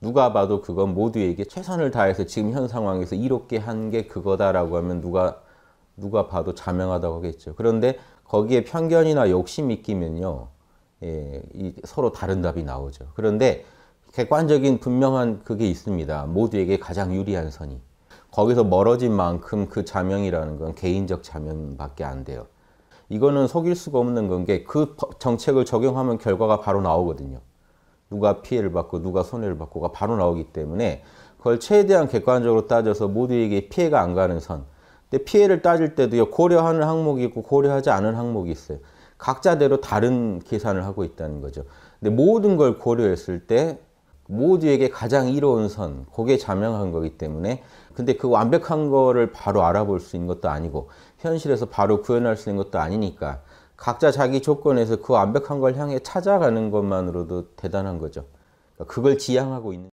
누가 봐도 그건 모두에게 최선을 다해서 지금 현 상황에서 이롭게 한 게 그거다라고 하면 누가 누가 봐도 자명하다고 하겠죠. 그런데 거기에 편견이나 욕심이 끼면요. 예, 이, 서로 다른 답이 나오죠. 그런데 객관적인 분명한 그게 있습니다. 모두에게 가장 유리한 선이. 거기서 멀어진 만큼 그 자명이라는 건 개인적 자명밖에 안 돼요. 이거는 속일 수가 없는 건 게 그 정책을 적용하면 결과가 바로 나오거든요. 누가 피해를 받고 누가 손해를 받고가 바로 나오기 때문에 그걸 최대한 객관적으로 따져서 모두에게 피해가 안 가는 선. 근데 피해를 따질 때도 고려하는 항목이 있고 고려하지 않은 항목이 있어요. 각자대로 다른 계산을 하고 있다는 거죠. 근데 모든 걸 고려했을 때 모두에게 가장 이로운 선, 그게 자명한 거기 때문에 근데 그 완벽한 거를 바로 알아볼 수 있는 것도 아니고 현실에서 바로 구현할 수 있는 것도 아니니까 각자 자기 조건에서 그 완벽한 걸 향해 찾아가는 것만으로도 대단한 거죠. 그러니까 그걸 지향하고 있는.